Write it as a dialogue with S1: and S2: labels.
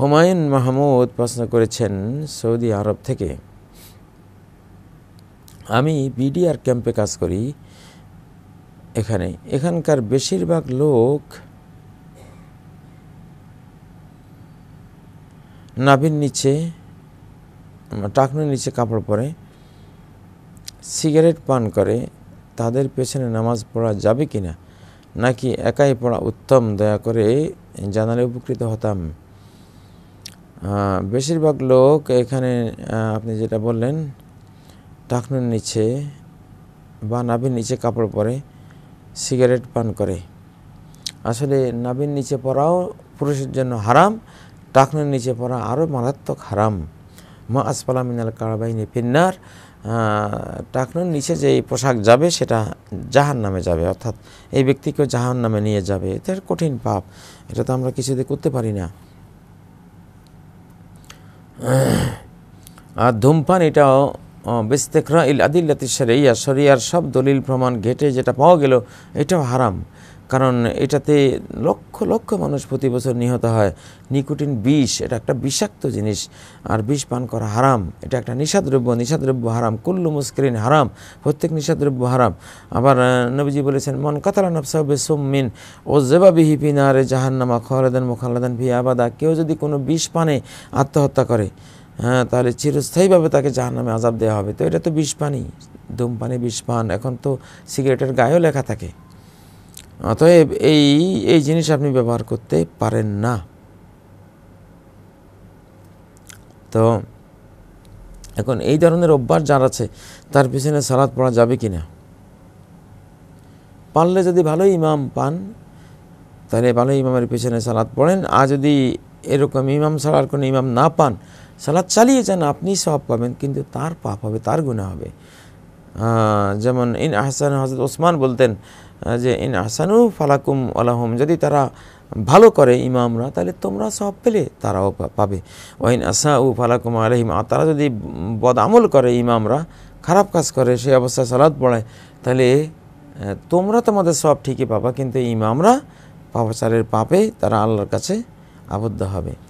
S1: হুমায়ুন মাহমুদ প্রশ্ন করেছেন সৌদি আরব থেকে আমি বিডিআর ক্যাম্পে কাজ করি এখানে এখানকার বেশিরভাগ লোক নাভির নিচে টাকনুর নিচে কাপড় পরে সিগারেট পান করে তাদের পেছনে নামাজ পড়া যাবে কি না নাকি একাই পড়া উত্তম দয়া করে জানালে উপকৃত হতাম হ্যাঁ, বেশিরভাগ লোক এখানে আপনি যেটা বললেন ঢাকনার নিচে বা নাভির নিচে কাপড় পরে সিগারেট পান করে আসলে নাভির নিচে পরাও পুরুষের জন্য হারাম টাকনুর নিচে পরা আরও মারাত্মক হারাম মা আসপালা মিনাল কারাবাহিনী ফিন্নার টাকনুর নিচে যে পোশাক যাবে সেটা জাহান নামে যাবে অর্থাৎ এই ব্যক্তিকেও জাহান নামে নিয়ে যাবে এটা কঠিন পাপ এটা তো আমরা কিছুতে করতে পারি না আর ধূমপান এটাও বেস্তেকরা ইল আদিল্লাতি শরিয়া শরিয়ার সব দলিল প্রমাণ ঘেটে যেটা পাওয়া গেল এটাও হারাম কারণ এটাতে লক্ষ লক্ষ মানুষ প্রতি বছর নিহত হয় নিকোটিন বিষ এটা একটা বিষাক্ত জিনিস আর বিষ পান করা হারাম এটা একটা নিষাদ্রব্য নিষাদ্রব্য হারাম কুল্লু মুস্করিন হারাম প্রত্যেক নিষাদ্রব্য হারাম আবার নবীজি বলেছেন মন কাতালা নফসাবে সোম্মিন ও জেবাবিহি পিনারে জাহান্নামা খোয়ালেদান মুখাল্লাদান ভি আবাদা কেউ যদি কোনো বিষ পানে আত্মহত্যা করে হ্যাঁ তাহলে চিরস্থায়ীভাবে তাকে জাহার নামে আজাব দেওয়া হবে তো এটা তো বিষ পানি ধূমপানি পান এখন তো সিগারেটের গায়েও লেখা থাকে অতএব এই এই জিনিস আপনি ব্যবহার করতে পারেন না তো এখন এই ধরনের অভ্যাস যার আছে তার পিছনে সালাদ পড়া যাবে কি না পারলে যদি ভালো ইমাম পান তাহলে ভালো ইমামের পিছনে সালাদ পড়েন আর যদি এরকম ইমাম ছাড়ার কোনো ইমাম না পান সালাদ চালিয়ে যান আপনি সব পাবেন কিন্তু তার পাপ হবে তার গুণা হবে যেমন ইন আহসান হজরত ওসমান বলতেন যে ইন আহসানু ফালাকুম আলাহম যদি তারা ভালো করে ইমামরা তাহলে তোমরা সব পেলে তারাও পাবে ওইন আসা উ ফালাকুম আলহিম আর তারা যদি বদ আমল করে ইমামরা খারাপ কাজ করে সেই অবস্থায় সালাদ পড়ায় তাহলে তোমরা তোমাদের সব ঠিকই পাবা কিন্তু ইমামরা পাপাচারের পাপে তারা আল্লাহর কাছে আবদ্ধ হবে